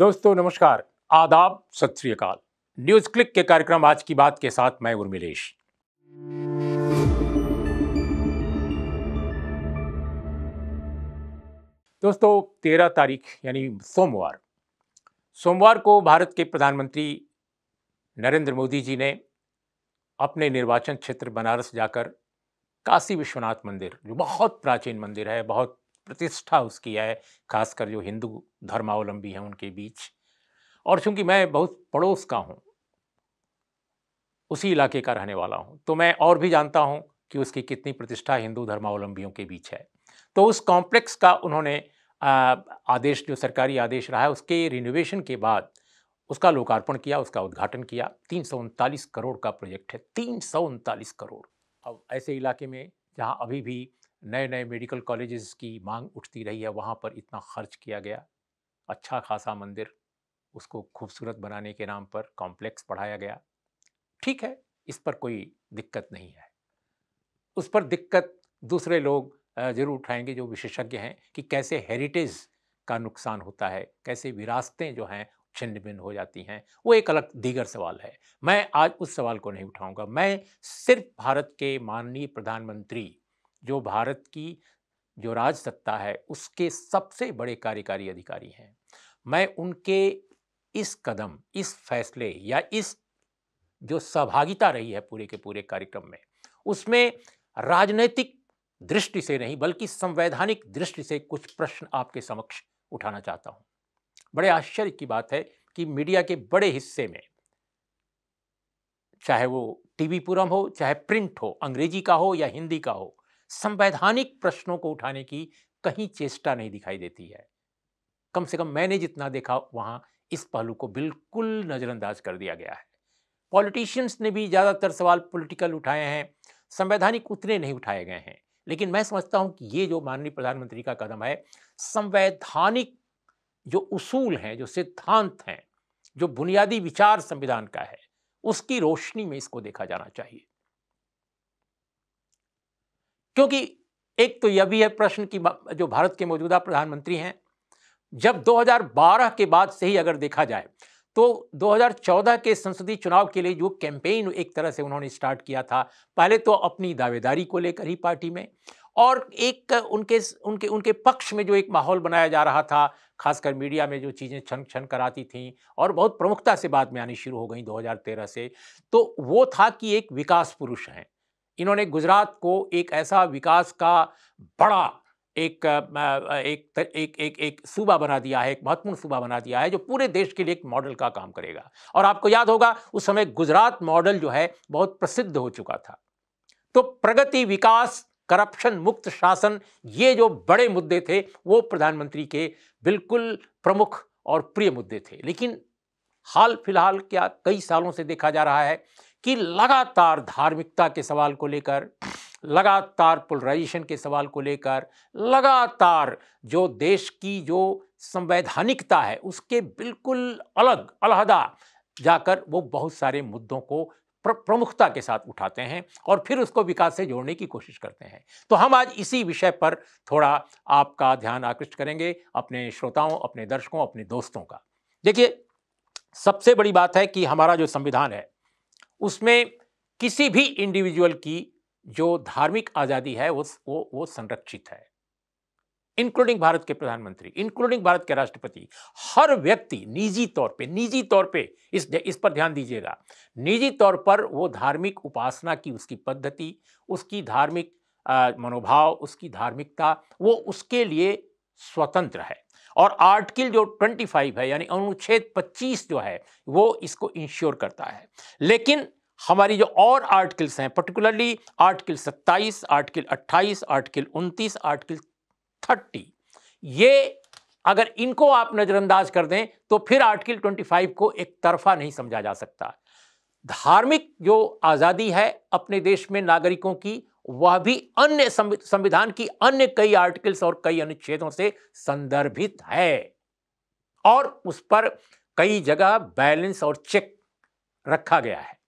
दोस्तों नमस्कार आदाब सत श्रीकाल न्यूज क्लिक के कार्यक्रम आज की बात के साथ मैं उर्मिलेश दोस्तों तेरह तारीख यानी सोमवार सोमवार को भारत के प्रधानमंत्री नरेंद्र मोदी जी ने अपने निर्वाचन क्षेत्र बनारस जाकर काशी विश्वनाथ मंदिर जो बहुत प्राचीन मंदिर है बहुत प्रतिष्ठा उसकी है खासकर जो हिंदू धर्मावलंबी हैं उनके बीच और चूंकि मैं बहुत पड़ोस का हूँ उसी इलाके का रहने वाला हूँ तो मैं और भी जानता हूँ कि उसकी कितनी प्रतिष्ठा हिंदू धर्मावलंबियों के बीच है तो उस कॉम्प्लेक्स का उन्होंने आदेश जो सरकारी आदेश रहा है उसके रिनोवेशन के बाद उसका लोकार्पण किया उसका उद्घाटन किया तीन करोड़ का प्रोजेक्ट है तीन करोड़ अब ऐसे इलाके में जहाँ अभी भी नए नए मेडिकल कॉलेजेस की मांग उठती रही है वहाँ पर इतना खर्च किया गया अच्छा खासा मंदिर उसको खूबसूरत बनाने के नाम पर कॉम्प्लेक्स पढ़ाया गया ठीक है इस पर कोई दिक्कत नहीं है उस पर दिक्कत दूसरे लोग ज़रूर उठाएंगे जो विशेषज्ञ हैं कि कैसे हेरिटेज का नुकसान होता है कैसे विरासतें जो हैं छिन्न भिन्न हो जाती हैं वो एक अलग दीगर सवाल है मैं आज उस सवाल को नहीं उठाऊंगा मैं सिर्फ भारत के माननीय प्रधानमंत्री जो भारत की जो राज सत्ता है उसके सबसे बड़े कार्यकारी अधिकारी हैं मैं उनके इस कदम इस फैसले या इस जो सहभागिता रही है पूरे के पूरे कार्यक्रम में उसमें राजनीतिक दृष्टि से नहीं बल्कि संवैधानिक दृष्टि से कुछ प्रश्न आपके समक्ष उठाना चाहता हूँ बड़े आश्चर्य की बात है कि मीडिया के बड़े हिस्से में चाहे वो टीवी पुरम हो चाहे प्रिंट हो अंग्रेजी का हो या हिंदी का हो संवैधानिक प्रश्नों को उठाने की कहीं चेष्टा नहीं दिखाई देती है कम से कम मैंने जितना देखा वहाँ इस पहलू को बिल्कुल नज़रअंदाज कर दिया गया है पॉलिटिशियंस ने भी ज़्यादातर सवाल पॉलिटिकल उठाए हैं संवैधानिक उतने नहीं उठाए गए हैं लेकिन मैं समझता हूँ कि ये जो माननीय प्रधानमंत्री का कदम है संवैधानिक जो उसूल हैं जो सिद्धांत हैं जो बुनियादी विचार संविधान का है उसकी रोशनी में इसको देखा जाना चाहिए क्योंकि एक तो यह भी है प्रश्न कि जो भारत के मौजूदा प्रधानमंत्री हैं जब 2012 के बाद से ही अगर देखा जाए तो 2014 के संसदीय चुनाव के लिए जो कैंपेन एक तरह से उन्होंने स्टार्ट किया था पहले तो अपनी दावेदारी को लेकर ही पार्टी में और एक उनके उनके उनके पक्ष में जो एक माहौल बनाया जा रहा था खासकर मीडिया में जो चीज़ें छन छन कर आती थी और बहुत प्रमुखता से बाद में आनी शुरू हो गई 2013 से तो वो था कि एक विकास पुरुष हैं इन्होंने गुजरात को एक ऐसा विकास का बड़ा एक एक एक एक एक सूबा बना दिया है एक महत्वपूर्ण सूबा बना दिया है जो पूरे देश के लिए एक मॉडल का काम करेगा और आपको याद होगा उस समय गुजरात मॉडल जो है बहुत प्रसिद्ध हो चुका था तो प्रगति विकास करप्शन मुक्त शासन ये जो बड़े मुद्दे थे वो प्रधानमंत्री के बिल्कुल प्रमुख और प्रिय मुद्दे थे लेकिन हाल फिलहाल क्या कई सालों से देखा जा रहा है कि लगातार धार्मिकता के सवाल को लेकर लगातार पोलराइजेशन के सवाल को लेकर लगातार जो देश की जो संवैधानिकता है उसके बिल्कुल अलग अलहदा जाकर वो बहुत सारे मुद्दों को प्र, प्रमुखता के साथ उठाते हैं और फिर उसको विकास से जोड़ने की कोशिश करते हैं तो हम आज इसी विषय पर थोड़ा आपका ध्यान आकृष्ट करेंगे अपने श्रोताओं अपने दर्शकों अपने दोस्तों का देखिए सबसे बड़ी बात है कि हमारा जो संविधान है उसमें किसी भी इंडिविजुअल की जो धार्मिक आज़ादी है वो वो वो संरक्षित है इंक्लूडिंग भारत के प्रधानमंत्री इंक्लूडिंग भारत के राष्ट्रपति हर व्यक्ति निजी तौर पे निजी तौर पे इस इस पर ध्यान दीजिएगा निजी तौर पर वो धार्मिक उपासना की उसकी पद्धति उसकी धार्मिक मनोभाव उसकी धार्मिकता वो उसके लिए स्वतंत्र है और आर्टिकल जो 25 है यानी अनुच्छेद 25 जो है वो इसको इंश्योर करता है लेकिन हमारी जो और आर्टिकल्स हैं particularly article 27, article 28, article 29, article 30 ये अगर इनको आप नज़रअंदाज कर दें तो फिर आर्टिकल 25 को एक तरफा नहीं समझा जा सकता धार्मिक जो आज़ादी है अपने देश में नागरिकों की वह भी अन्य संविधान की अन्य कई आर्टिकल्स और कई अनुच्छेदों से संदर्भित है और उस पर कई जगह बैलेंस और चेक रखा गया है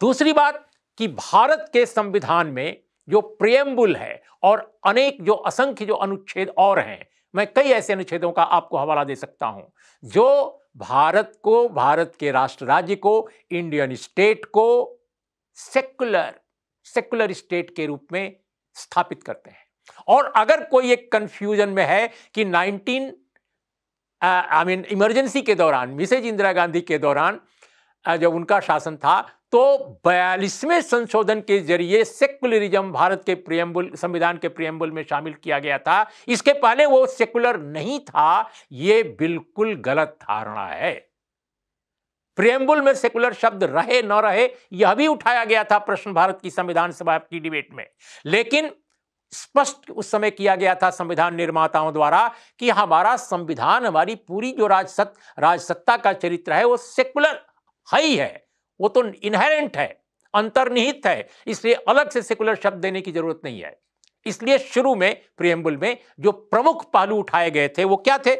दूसरी बात कि भारत के संविधान में जो प्रियम्बुल है और अनेक जो असंख्य जो अनुच्छेद और हैं मैं कई ऐसे अनुच्छेदों का आपको हवाला दे सकता हूं जो भारत को भारत के राष्ट्र राज्य को इंडियन स्टेट को सेक्युलर सेकुलर स्टेट के रूप में स्थापित करते हैं और अगर कोई एक कंफ्यूजन में है कि 19 आई मीन इमरजेंसी के दौरान मिसेज इंदिरा गांधी के दौरान जब उनका शासन था तो बयालीसवें संशोधन के जरिए सेकुलरिज्म भारत के प्रियम्बुल संविधान के प्रियम्बुल में शामिल किया गया था इसके पहले वो सेकुलर नहीं था ये बिल्कुल गलत धारणा है प्रियम्बुल में सेकुलर शब्द रहे न रहे यह भी उठाया गया था प्रश्न भारत की संविधान सभा की डिबेट में लेकिन स्पष्ट उस समय किया गया था संविधान निर्माताओं द्वारा कि हमारा संविधान हमारी पूरी जो राजसत राजसत्ता का चरित्र है वो सेकुलर है ही है वो तो इनहेरेंट है अंतर्निहित है इसलिए अलग से सेकुलर शब्द देने की जरूरत नहीं है इसलिए शुरू में प्रियम्बुल में जो प्रमुख पहलू उठाए गए थे वो क्या थे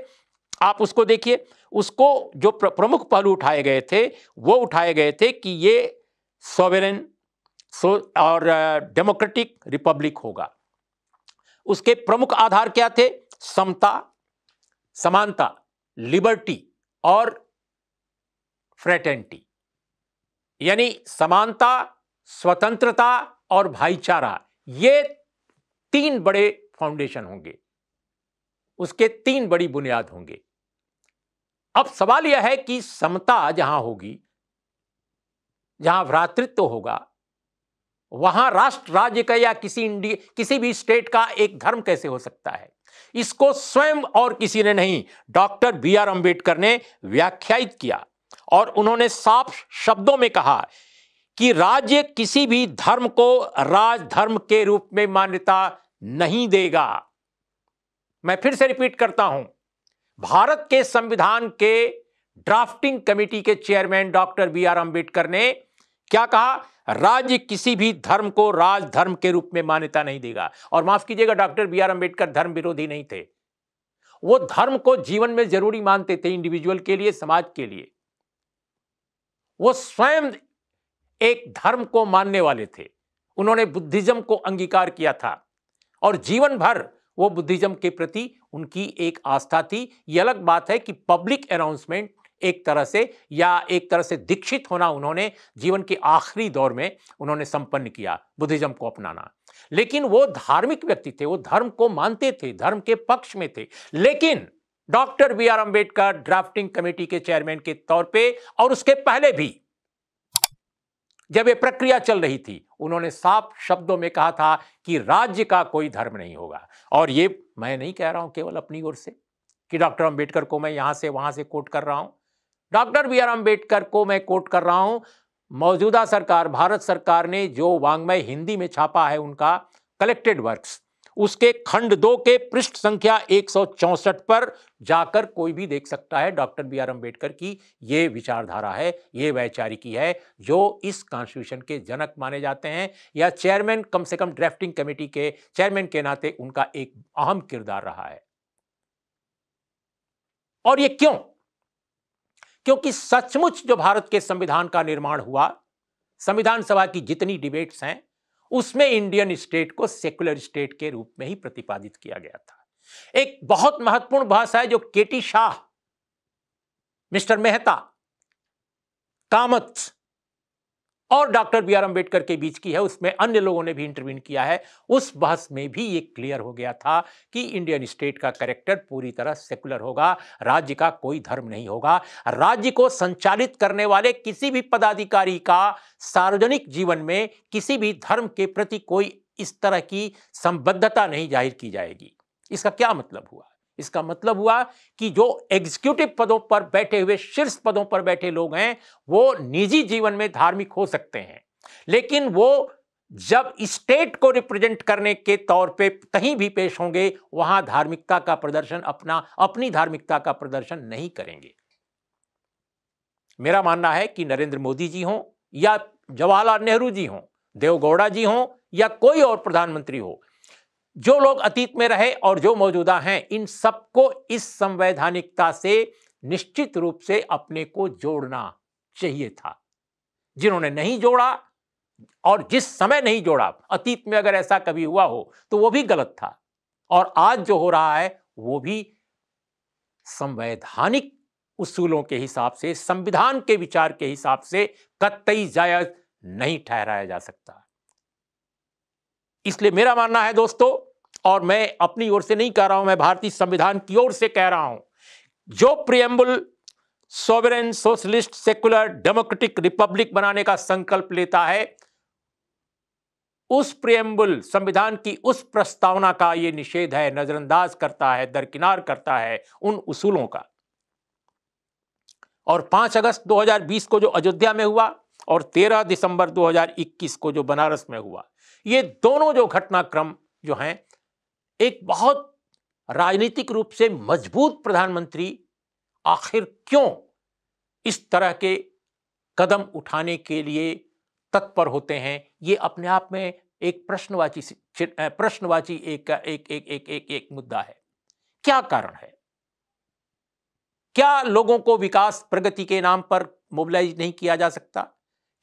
आप उसको देखिए उसको जो प्रमुख पहलू उठाए गए थे वो उठाए गए थे कि ये सोवेरन सो और डेमोक्रेटिक रिपब्लिक होगा उसके प्रमुख आधार क्या थे समता समानता लिबर्टी और फ्रेटेंटी यानी समानता स्वतंत्रता और भाईचारा ये तीन बड़े फाउंडेशन होंगे उसके तीन बड़ी बुनियाद होंगे अब सवाल यह है कि समता जहां होगी जहां भ्रातृत्व होगा वहां राष्ट्र राज्य का या किसी इंडिया किसी भी स्टेट का एक धर्म कैसे हो सकता है इसको स्वयं और किसी ने नहीं डॉक्टर बी आर अंबेडकर ने व्याख्यायित किया और उन्होंने साफ शब्दों में कहा कि राज्य किसी भी धर्म को राज धर्म के रूप में मान्यता नहीं देगा मैं फिर से रिपीट करता हूं भारत के संविधान के ड्राफ्टिंग कमेटी के chairman doctor B R Ambedkar ने क्या कहा राज्य किसी भी धर्म को राज धर्म के रूप में मान्यता नहीं देगा और माफ कीजिएगा डॉक्टर बी आर अंबेडकर धर्म विरोधी नहीं थे वो धर्म को जीवन में जरूरी मानते थे इंडिविजुअल के लिए समाज के लिए वो स्वयं एक धर्म को मानने वाले थे उन्होंने बुद्धिज्म को अंगीकार किया था और जीवन भर वो बुद्धिज्म के प्रति उनकी एक आस्था थी ये अलग बात है कि पब्लिक अनाउंसमेंट एक तरह से या एक तरह से दीक्षित होना उन्होंने जीवन के आखिरी दौर में उन्होंने संपन्न किया बुद्धिज्म को अपनाना लेकिन वो धार्मिक व्यक्ति थे वो धर्म को मानते थे धर्म के पक्ष में थे लेकिन doctor B R Ambedkar drafting committee के चेयरमैन के तौर पे और उसके पहले भी जब ये प्रक्रिया चल रही थी उन्होंने साफ शब्दों में कहा था कि राज्य का कोई धर्म नहीं होगा और ये मैं नहीं कह रहा हूं केवल अपनी ओर से कि डॉक्टर अंबेडकर को मैं यहां से वहां से कोट कर रहा हूं डॉक्टर बी आर अम्बेडकर को मैं कोट कर रहा हूं मौजूदा सरकार भारत सरकार ने जो वांग्मय हिंदी में छापा है उनका कलेक्टेड वर्क्स उसके खंड दो के पृष्ठ संख्या एक पर जाकर कोई भी देख सकता है डॉक्टर बी आर अम्बेडकर की ये विचारधारा है ये वैचारिकी है जो इस कॉन्स्टिट्यूशन के जनक माने जाते हैं या चेयरमैन कम से कम ड्राफ्टिंग कमेटी के चेयरमैन के नाते उनका एक अहम किरदार रहा है और ये क्यों क्योंकि सचमुच जो भारत के संविधान का निर्माण हुआ संविधान सभा की जितनी डिबेट्स हैं उसमें इंडियन स्टेट को सेकुलर स्टेट के रूप में ही प्रतिपादित किया गया था एक बहुत महत्वपूर्ण भाषा है जो केटी शाह मिस्टर मेहता कामत और डॉक्टर बी आर अम्बेडकर के बीच की है उसमें अन्य लोगों ने भी इंटरवीन किया है उस बहस में भी ये क्लियर हो गया था कि इंडियन स्टेट का करेक्टर पूरी तरह सेकुलर होगा राज्य का कोई धर्म नहीं होगा राज्य को संचालित करने वाले किसी भी पदाधिकारी का सार्वजनिक जीवन में किसी भी धर्म के प्रति कोई इस तरह की संबद्धता नहीं जाहिर की जाएगी इसका क्या मतलब हुआ इसका मतलब हुआ कि जो एग्जीक्यूटिव पदों पर बैठे हुए शीर्ष पदों पर बैठे लोग हैं वो निजी जीवन में धार्मिक हो सकते हैं लेकिन वो जब स्टेट को रिप्रेजेंट करने के तौर पे कहीं भी पेश होंगे वहां धार्मिकता का प्रदर्शन अपना अपनी धार्मिकता का प्रदर्शन नहीं करेंगे मेरा मानना है कि नरेंद्र मोदी जी हों या जवाहरलाल नेहरू जी हों देवगौड़ा जी हों या कोई और प्रधानमंत्री हो जो लोग अतीत में रहे और जो मौजूदा हैं इन सबको इस संवैधानिकता से निश्चित रूप से अपने को जोड़ना चाहिए था जिन्होंने नहीं जोड़ा और जिस समय नहीं जोड़ा अतीत में अगर ऐसा कभी हुआ हो तो वो भी गलत था और आज जो हो रहा है वो भी संवैधानिक उसूलों के हिसाब से संविधान के विचार के हिसाब से कतई जायज नहीं ठहराया जा सकता इसलिए मेरा मानना है दोस्तों और मैं अपनी ओर से नहीं कह रहा हूं मैं भारतीय संविधान की ओर से कह रहा हूं जो preamble sovereign socialist secular democratic republic बनाने का संकल्प लेता है उस प्रियम्बुल संविधान की उस प्रस्तावना का यह निषेध है नजरअंदाज करता है दरकिनार करता है उन उसूलों का और 5 अगस्त 2020 को जो अयोध्या में हुआ और 13 दिसंबर 2021 को जो बनारस में हुआ ये दोनों जो घटनाक्रम जो हैं एक बहुत राजनीतिक रूप से मजबूत प्रधानमंत्री आखिर क्यों इस तरह के कदम उठाने के लिए तत्पर होते हैं ये अपने आप में एक प्रश्नवाची प्रश्नवाची एक एक एक एक एक, एक मुद्दा है क्या कारण है क्या लोगों को विकास प्रगति के नाम पर मोबिलाइज नहीं किया जा सकता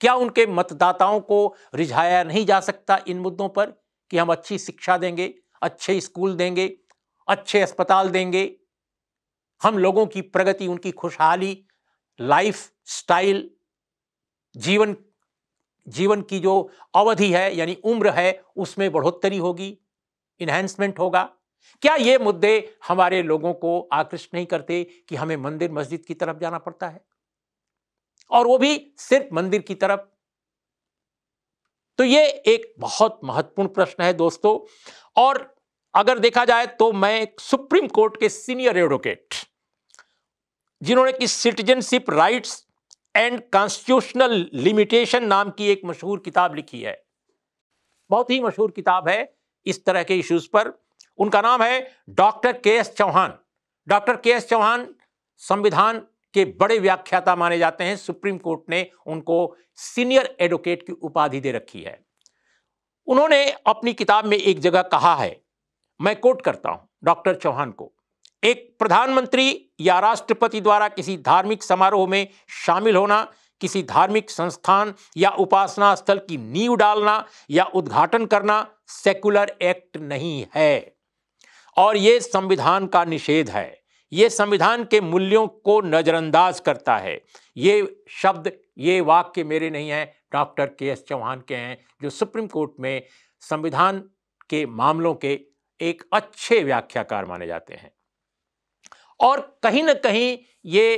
क्या उनके मतदाताओं को रिझाया नहीं जा सकता इन मुद्दों पर कि हम अच्छी शिक्षा देंगे अच्छे स्कूल देंगे अच्छे अस्पताल देंगे हम लोगों की प्रगति उनकी खुशहाली लाइफ स्टाइल जीवन जीवन की जो अवधि है यानी उम्र है उसमें बढ़ोतरी होगी इन्हेंसमेंट होगा क्या ये मुद्दे हमारे लोगों को आकृष्ट नहीं करते कि हमें मंदिर मस्जिद की तरफ जाना पड़ता है और वो भी सिर्फ मंदिर की तरफ तो ये एक बहुत महत्वपूर्ण प्रश्न है दोस्तों और अगर देखा जाए तो मैं सुप्रीम कोर्ट के सीनियर एडवोकेट जिन्होंने कि citizenship rights and constitutional limitation नाम की एक मशहूर किताब लिखी है बहुत ही मशहूर किताब है इस तरह के इश्यूज पर उनका नाम है doctor K S Chauhan doctor K S Chauhan संविधान के बड़े व्याख्याता माने जाते हैं सुप्रीम कोर्ट ने उनको सीनियर एडवोकेट की उपाधि दे रखी है उन्होंने अपनी किताब में एक जगह कहा है मैं कोट करता हूं डॉक्टर चौहान को एक प्रधानमंत्री या राष्ट्रपति द्वारा किसी धार्मिक समारोह में शामिल होना किसी धार्मिक संस्थान या उपासना स्थल की नींव डालना या उद्घाटन करना सेकुलर एक्ट नहीं है और यह संविधान का निषेध है ये संविधान के मूल्यों को नज़रअंदाज करता है ये शब्द ये वाक्य मेरे नहीं हैं डॉक्टर के एस चौहान के हैं जो सुप्रीम कोर्ट में संविधान के मामलों के एक अच्छे व्याख्याकार माने जाते हैं और कहीं ना कहीं ये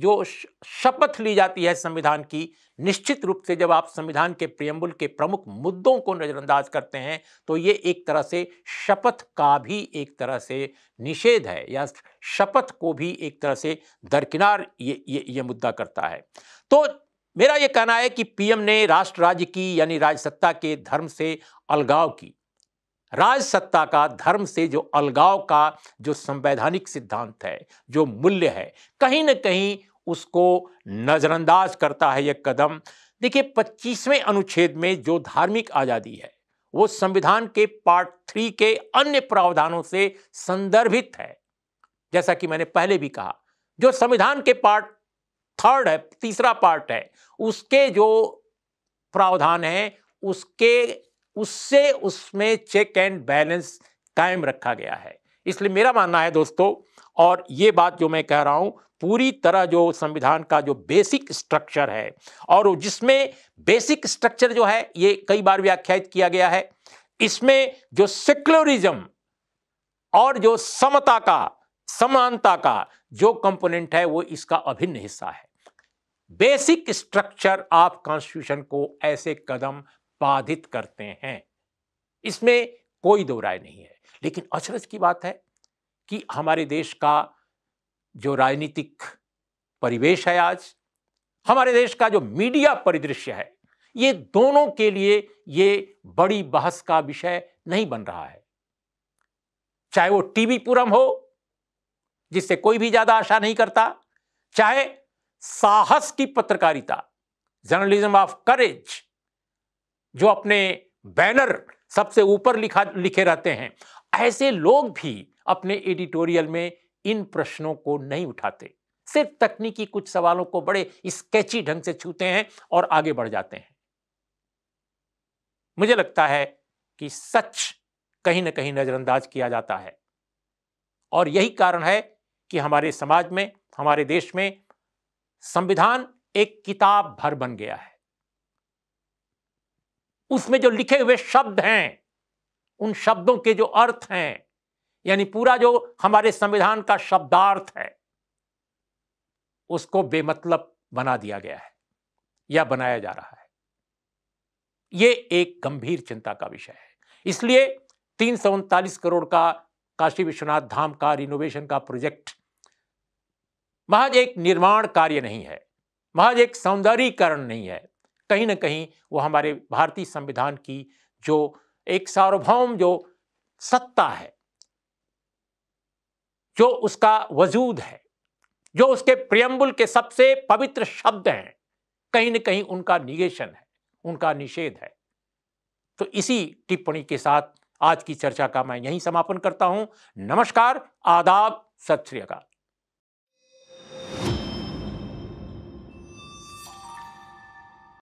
जो शपथ ली जाती है संविधान की निश्चित रूप से जब आप संविधान के प्रियम्बुल के प्रमुख मुद्दों को नज़रअंदाज करते हैं तो ये एक तरह से शपथ का भी एक तरह से निषेध है या शपथ को भी एक तरह से दरकिनार ये ये ये मुद्दा करता है तो मेरा ये कहना है कि पीएम ने राष्ट्र राज्य की यानी राजसत्ता के धर्म से अलगाव की राज सत्ता का धर्म से जो अलगाव का जो संवैधानिक सिद्धांत है जो मूल्य है कहीं ना कहीं उसको नज़रअंदाज करता है यह कदम देखिए पच्चीसवें अनुच्छेद में जो धार्मिक आज़ादी है वो संविधान के पार्ट थ्री के अन्य प्रावधानों से संदर्भित है जैसा कि मैंने पहले भी कहा जो संविधान के पार्ट थर्ड है तीसरा पार्ट है उसके जो प्रावधान है उसके उससे उसमें चेक एंड बैलेंस कायम रखा गया है इसलिए मेरा मानना है दोस्तों और ये बात जो मैं कह रहा हूँ पूरी तरह जो संविधान का जो बेसिक स्ट्रक्चर है और जिसमें बेसिक स्ट्रक्चर जो है ये कई बार व्याख्यात किया गया है इसमें जो सेक्युलरिज्म और जो समता का समानता का जो कंपोनेंट है वो इसका अभिन्न हिस्सा है बेसिक स्ट्रक्चर ऑफ कॉन्स्टिट्यूशन को ऐसे कदम बाधित करते हैं इसमें कोई दो राय नहीं है लेकिन अचरज की बात है कि हमारे देश का जो राजनीतिक परिवेश है आज हमारे देश का जो मीडिया परिदृश्य है ये दोनों के लिए ये बड़ी बहस का विषय नहीं बन रहा है चाहे वो टीवी पूरम हो जिससे कोई भी ज्यादा आशा नहीं करता चाहे साहस की पत्रकारिता जर्नलिज्म ऑफ करेज जो अपने बैनर सबसे ऊपर लिखा लिखे रहते हैं ऐसे लोग भी अपने एडिटोरियल में इन प्रश्नों को नहीं उठाते सिर्फ तकनीकी कुछ सवालों को बड़े स्केची ढंग से छूते हैं और आगे बढ़ जाते हैं मुझे लगता है कि सच कहीं ना कहीं नज़रअंदाज किया जाता है और यही कारण है कि हमारे समाज में हमारे देश में संविधान एक किताब भर बन गया है उसमें जो लिखे हुए शब्द हैं उन शब्दों के जो अर्थ हैं यानी पूरा जो हमारे संविधान का शब्दार्थ है उसको बेमतलब बना दिया गया है या बनाया जा रहा है यह एक गंभीर चिंता का विषय है इसलिए तीन करोड़ का काशी विश्वनाथ धाम का रिनोवेशन का प्रोजेक्ट महज एक निर्माण कार्य नहीं है महज एक सौंदर्यीकरण नहीं है कहीं ना कहीं वो हमारे भारतीय संविधान की जो एक सार्वभौम जो सत्ता है जो उसका वजूद है जो उसके प्रियम्बुल के सबसे पवित्र शब्द हैं कहीं ना कहीं उनका निगेशन है उनका निषेध है तो इसी टिप्पणी के साथ आज की चर्चा का मैं यहीं समापन करता हूं नमस्कार आदाब सत श्री अकाल